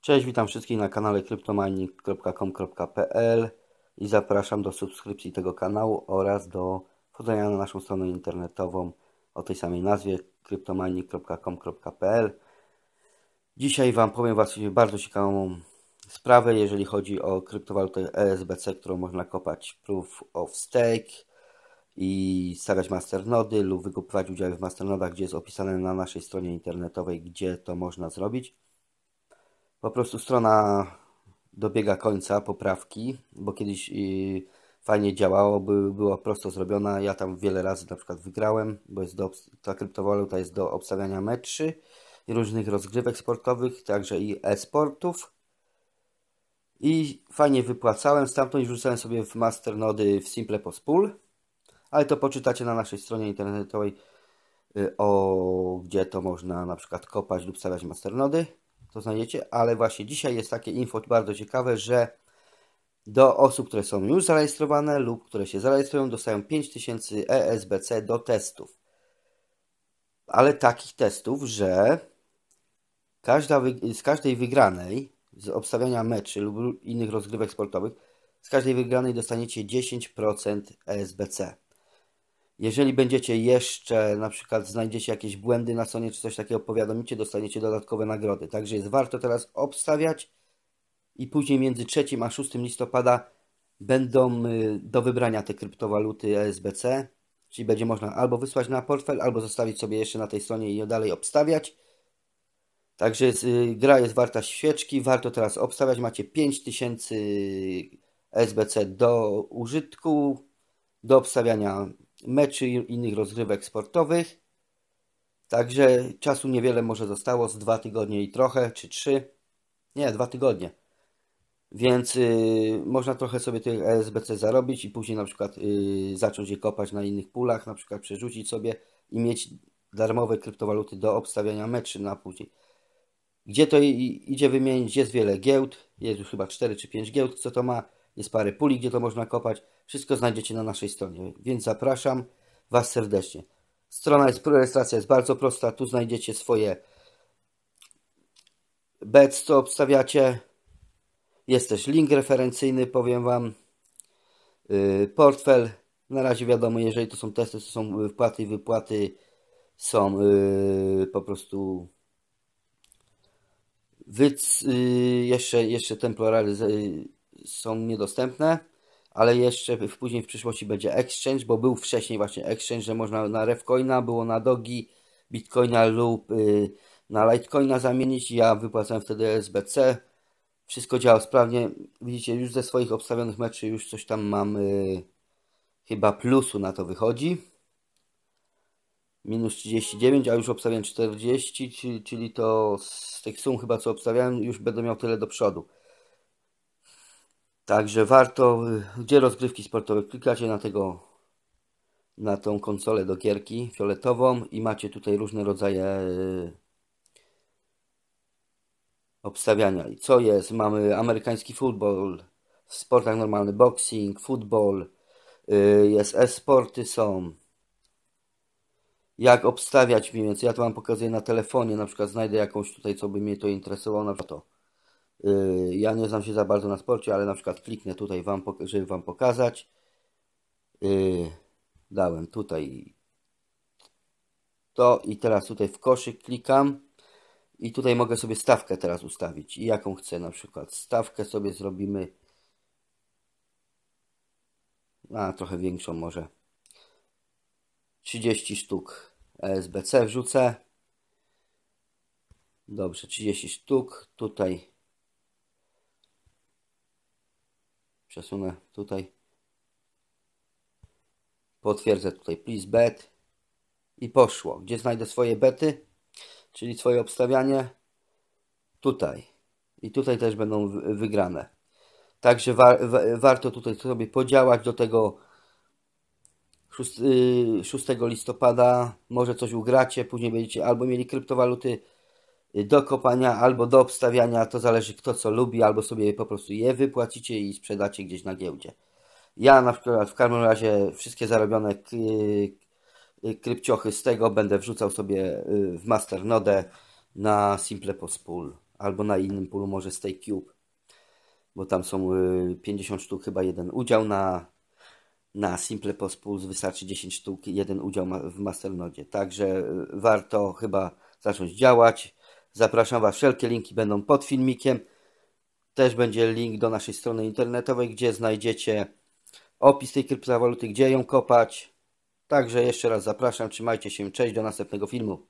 Cześć, witam wszystkich na kanale kryptomining.com.pl i zapraszam do subskrypcji tego kanału oraz do wchodzenia na naszą stronę internetową o tej samej nazwie kryptomining.com.pl Dzisiaj Wam powiem właśnie bardzo ciekawą sprawę, jeżeli chodzi o kryptowalutę ESBC, którą można kopać Proof of Stake i stawiać masternody lub wykupywać udziały w masternodach, gdzie jest opisane na naszej stronie internetowej, gdzie to można zrobić. Po prostu strona dobiega końca poprawki, bo kiedyś y, fajnie działało, by, była prosto zrobiona. Ja tam wiele razy na przykład wygrałem, bo jest do, ta kryptowaluta jest do obstawiania meczy i różnych rozgrywek sportowych, także i e-sportów. I fajnie wypłacałem stamtąd i wrzucałem sobie w masternody w Simple Pospól. Ale to poczytacie na naszej stronie internetowej, y, o gdzie to można na przykład kopać lub stawiać masternody to znajdziecie, ale właśnie dzisiaj jest takie info bardzo ciekawe, że do osób, które są już zarejestrowane lub które się zarejestrują, dostają 5000 ESBC do testów. Ale takich testów, że każda, z każdej wygranej z obstawiania meczy lub innych rozgrywek sportowych, z każdej wygranej dostaniecie 10% ESBC. Jeżeli będziecie jeszcze, na przykład znajdziecie jakieś błędy na Sonie czy coś takiego, powiadomicie, dostaniecie dodatkowe nagrody. Także jest warto teraz obstawiać i później między 3 a 6 listopada będą y, do wybrania te kryptowaluty ESBC, czyli będzie można albo wysłać na portfel, albo zostawić sobie jeszcze na tej stronie i ją dalej obstawiać. Także jest, y, gra jest warta świeczki, warto teraz obstawiać. Macie 5000 e SBC do użytku, do obstawiania meczy i innych rozgrywek sportowych. Także czasu niewiele może zostało, z dwa tygodnie i trochę, czy trzy. Nie, dwa tygodnie. Więc y, można trochę sobie tych ESBC zarobić i później na przykład y, zacząć je kopać na innych pulach, na przykład przerzucić sobie i mieć darmowe kryptowaluty do obstawiania meczy na później. Gdzie to idzie wymienić? Jest wiele giełd, jest już chyba 4 czy 5 giełd, co to ma jest parę puli, gdzie to można kopać. Wszystko znajdziecie na naszej stronie, więc zapraszam Was serdecznie. Strona jest, rejestracja jest bardzo prosta, tu znajdziecie swoje bets, co obstawiacie. Jest też link referencyjny, powiem Wam. Yy, portfel, na razie wiadomo, jeżeli to są testy, to są wpłaty i wypłaty, są yy, po prostu wyc, yy, jeszcze, jeszcze temporary są niedostępne, ale jeszcze w, później w przyszłości będzie Exchange, bo był wcześniej właśnie Exchange, że można na Revcoina, było na Dogi, Bitcoina lub y, na Litecoina zamienić. Ja wypłacałem wtedy SBC. Wszystko działa sprawnie. Widzicie, już ze swoich obstawionych meczy już coś tam mam y, chyba plusu na to wychodzi. Minus 39, a już obstawiam 40, czyli, czyli to z tych sum chyba co obstawiałem już będę miał tyle do przodu. Także warto, y, gdzie rozgrywki sportowe, klikacie na tego, na tą konsolę do gierki fioletową i macie tutaj różne rodzaje y, obstawiania. I co jest? Mamy amerykański futbol, w sportach normalny boxing, futbol, y, jest e-sporty są. Jak obstawiać mniej więcej? Ja to Wam pokazuję na telefonie, na przykład znajdę jakąś tutaj, co by mnie to interesowało, na przykład to. Y, ja nie znam się za bardzo na sporcie, ale na przykład kliknę tutaj, wam, żeby Wam pokazać. Y, dałem tutaj to i teraz tutaj w koszyk klikam i tutaj mogę sobie stawkę teraz ustawić i jaką chcę na przykład. Stawkę sobie zrobimy a trochę większą może 30 sztuk e SBC wrzucę. Dobrze, 30 sztuk. Tutaj przesunę tutaj. Potwierdzę tutaj please bet i poszło. Gdzie znajdę swoje bety, czyli swoje obstawianie? Tutaj. I tutaj też będą wygrane. Także wa wa warto tutaj sobie podziałać do tego 6, 6 yy, listopada. Może coś ugracie, później będziecie albo mieli kryptowaluty, Y, do kopania albo do obstawiania, to zależy kto co lubi, albo sobie po prostu je wypłacicie i sprzedacie gdzieś na giełdzie. Ja na przykład w każdym razie wszystkie zarobione y, y, krypciochy z tego będę wrzucał sobie w masternodę na Simple Pool albo na innym pulu może z Cube, bo tam są 50 sztuk chyba jeden udział na na Simple Pool wystarczy 10 sztuk, jeden udział w masternodzie. Także warto chyba zacząć działać. Zapraszam Was, wszelkie linki będą pod filmikiem. Też będzie link do naszej strony internetowej, gdzie znajdziecie opis tej kryptowaluty, gdzie ją kopać. Także jeszcze raz zapraszam, trzymajcie się, cześć, do następnego filmu.